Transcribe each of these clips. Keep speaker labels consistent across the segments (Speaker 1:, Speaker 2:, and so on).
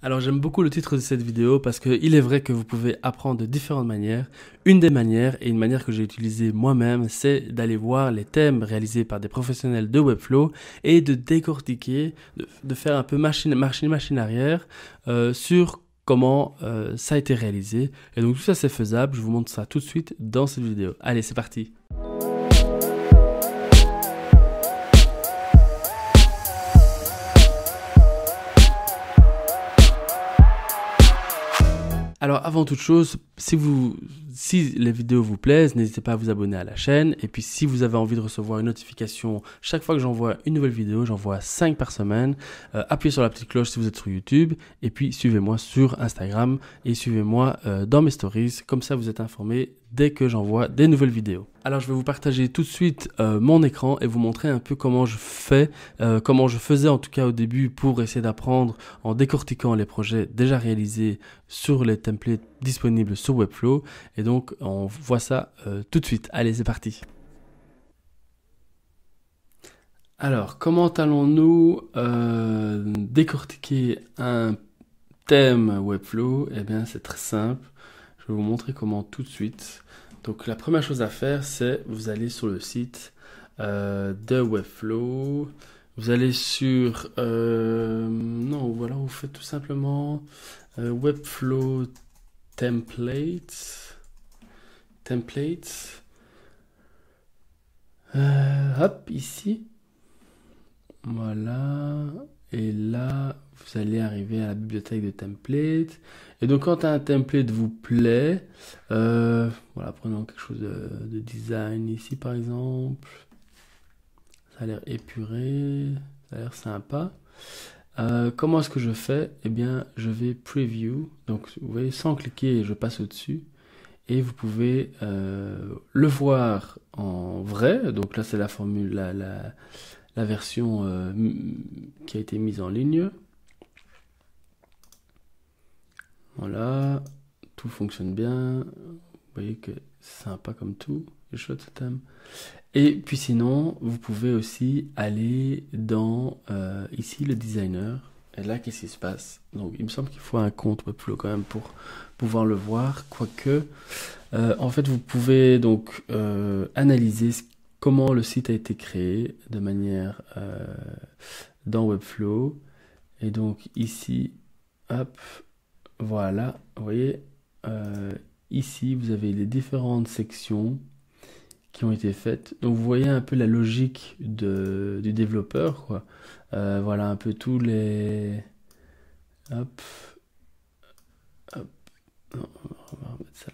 Speaker 1: Alors j'aime beaucoup le titre de cette vidéo parce qu'il est vrai que vous pouvez apprendre de différentes manières. Une des manières, et une manière que j'ai utilisée moi-même, c'est d'aller voir les thèmes réalisés par des professionnels de Webflow et de décortiquer, de, faire un peu machine, machine, machine arrière euh, sur comment euh, ça a été réalisé. Et donc tout ça c'est faisable, je vous montre ça tout de suite dans cette vidéo. Allez c'est parti Alors avant toute chose, si, les vidéos vous plaisent, n'hésitez pas à vous abonner à la chaîne. Et puis si vous avez envie de recevoir une notification chaque fois que j'envoie une nouvelle vidéo, j'envoie 5 par semaine, euh, appuyez sur la petite cloche si vous êtes sur YouTube. Et puis suivez-moi sur Instagram et suivez-moi euh, dans mes stories. Comme ça, vous êtes informé dès que j'envoie des nouvelles vidéos. Alors je vais vous partager tout de suite euh, mon écran et vous montrer un peu comment je fais, euh, comment je faisais en tout cas au début pour essayer d'apprendre en décortiquant les projets déjà réalisés sur les templates disponibles sur Webflow. Et donc on voit ça euh, tout de suite. Allez c'est parti. Alors comment allons-nous décortiquer un thème Webflow Eh bien c'est très simple. Je vais vous montrer comment tout de suite. Donc la première chose à faire, c'est vous allez sur le site euh, de Webflow. Vous allez sur... Euh, non, voilà, vous faites tout simplement euh, Webflow Templates. Templates. hop, ici. Voilà. Et là, vous allez arriver à la bibliothèque de templates. Et donc, quand un template vous plaît, euh, voilà, prenons quelque chose de, design ici, par exemple. Ça a l'air épuré, ça a l'air sympa. Euh, comment est-ce que je fais Eh bien, je vais preview. Donc, vous voyez, sans cliquer, je passe au-dessus. Et vous pouvez euh, le voir en vrai. Donc là, c'est la formule, la, la la version euh, qui a été mise en ligne. Voilà, tout fonctionne bien. Vous voyez que c'est sympa comme tout. Et puis sinon, vous pouvez aussi aller dans euh, ici le designer. Et là, qu'est-ce qui se passe Donc, il me semble qu'il faut un compte Webflow quand même pour pouvoir le voir. Quoique, euh, en fait, vous pouvez donc analyser ce comment le site a été créé de manière euh, dans Webflow. Et donc ici, hop, voilà, vous voyez, euh, ici vous avez les différentes sections qui ont été faites. Donc vous voyez un peu la logique de, du développeur, quoi. Euh, voilà un peu tous les... Hop, hop, on va ça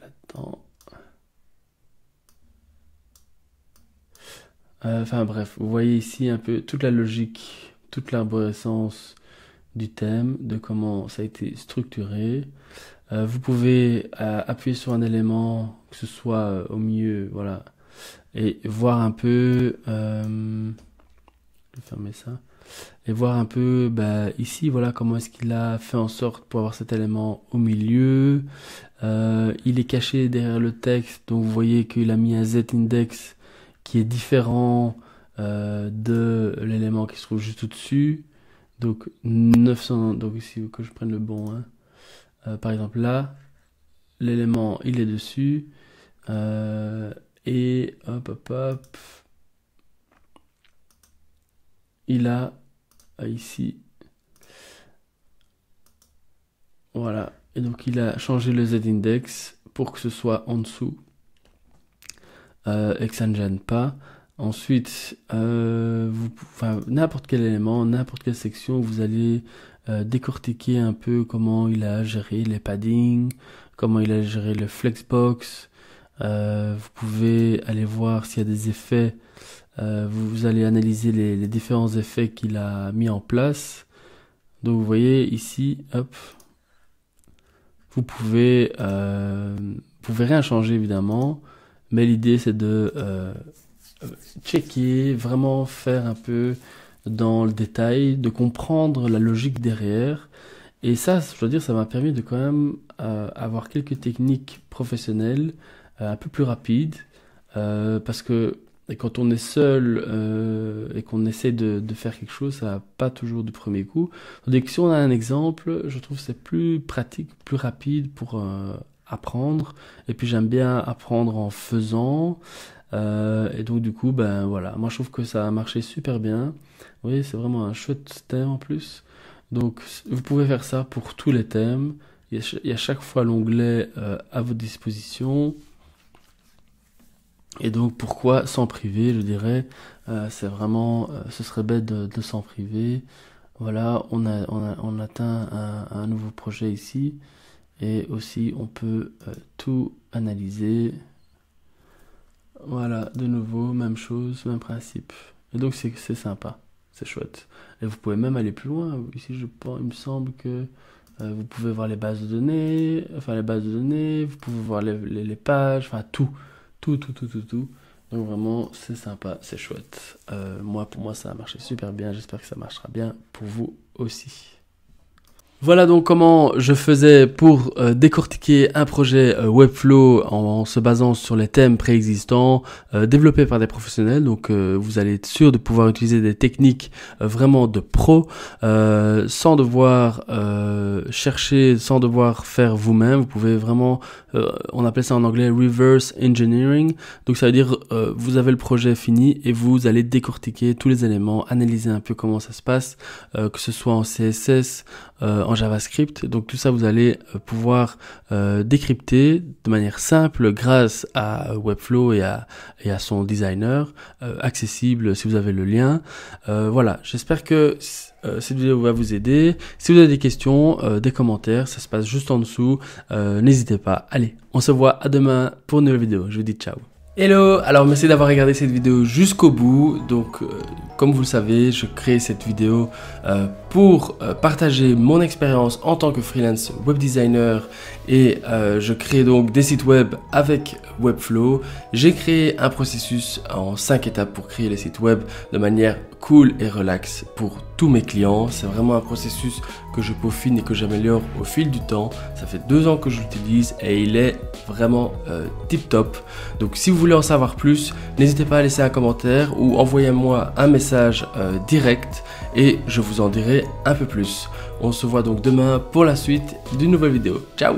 Speaker 1: Euh, enfin bref, vous voyez ici un peu toute la logique, toute l'arborescence du thème, de comment ça a été structuré. Euh, vous pouvez euh, appuyer sur un élément, que ce soit au milieu, voilà, et voir un peu... je vais fermer ça. Et voir un peu ben, ici, voilà, comment est-ce qu'il a fait en sorte pour avoir cet élément au milieu. il est caché derrière le texte, donc vous voyez qu'il a mis un Z-index qui est différent euh, de l'élément qui se trouve juste au-dessus. Donc 900, donc ici que je prenne le bon, hein. euh, par exemple là, l'élément il est dessus, euh, et hop hop hop, il a ici, voilà, et donc il a changé le z-index pour que ce soit en dessous euh, et pas. Ensuite, euh, vous, enfin, n'importe quel élément, n'importe quelle section, vous allez euh, décortiquer un peu comment il a géré les paddings, comment il a géré le flexbox. Euh, vous pouvez aller voir s'il y a des effets. Vous, vous, allez analyser les, les différents effets qu'il a mis en place. Donc vous voyez ici, hop, vous pouvez, vous pouvez rien changer évidemment. Mais l'idée, c'est de euh, checker, vraiment faire un peu dans le détail, de comprendre la logique derrière. Et ça, je dois dire, ça m'a permis de quand même euh, avoir quelques techniques professionnelles euh, un peu plus rapides. parce que quand on est seul et qu'on essaie de, faire quelque chose, ça n'a pas toujours du premier coup. si on a un exemple, je trouve que c'est plus pratique, plus rapide pour apprendre. Et puis j'aime bien apprendre en faisant. Euh, et donc du coup, ben voilà, moi je trouve que ça a marché super bien. Vous voyez, c'est vraiment un chouette thème en plus. Donc vous pouvez faire ça pour tous les thèmes. Il y a, chaque fois l'onglet euh, à votre disposition. Et donc pourquoi s'en priver, je dirais, euh, c'est vraiment, ce serait bête de, s'en priver. Voilà, on, a, on, a, on atteint un nouveau projet ici et aussi on peut euh, tout analyser voilà de nouveau même chose même principe et donc c'est sympa c'est chouette et vous pouvez même aller plus loin ici je pense il me semble que euh, vous pouvez voir les bases de données enfin les bases de données vous pouvez voir les, pages enfin tout tout tout tout tout tout donc vraiment c'est sympa c'est chouette euh, moi pour moi ça a marché super bien j'espère que ça marchera bien pour vous aussi voilà donc comment je faisais pour euh, décortiquer un projet euh, Webflow en, se basant sur les thèmes préexistants euh, développés par des professionnels. Donc vous allez être sûr de pouvoir utiliser des techniques vraiment de pro sans devoir chercher, sans devoir faire vous-même. Vous pouvez vraiment, on appelle ça en anglais reverse engineering. Donc ça veut dire vous avez le projet fini et vous allez décortiquer tous les éléments, analyser un peu comment ça se passe, que ce soit en CSS, en JavaScript. Donc tout ça, vous allez euh, pouvoir euh, décrypter de manière simple grâce à euh, Webflow et à, et à son designer, accessible si vous avez le lien. voilà, j'espère que cette vidéo va vous aider. Si vous avez des questions, des commentaires, ça se passe juste en dessous. N'hésitez pas. Allez, on se voit à demain pour une nouvelle vidéo. Je vous dis ciao. Hello, alors merci d'avoir regardé cette vidéo jusqu'au bout. Donc, euh, comme vous le savez, je crée cette vidéo euh, pour euh, partager mon expérience en tant que freelance web designer et euh, je crée donc des sites web avec Webflow. J'ai créé un processus en 5 étapes pour créer les sites web de manière cool et relaxe pour tous mes clients. C'est vraiment un processus que je peaufine et que j'améliore au fil du temps. Ça fait deux ans que je l'utilise et il est vraiment euh, tip top. Donc si vous voulez en savoir plus, n'hésitez pas à laisser un commentaire ou envoyez-moi un message euh, direct et je vous en dirai un peu plus. On se voit donc demain pour la suite d'une nouvelle vidéo. Ciao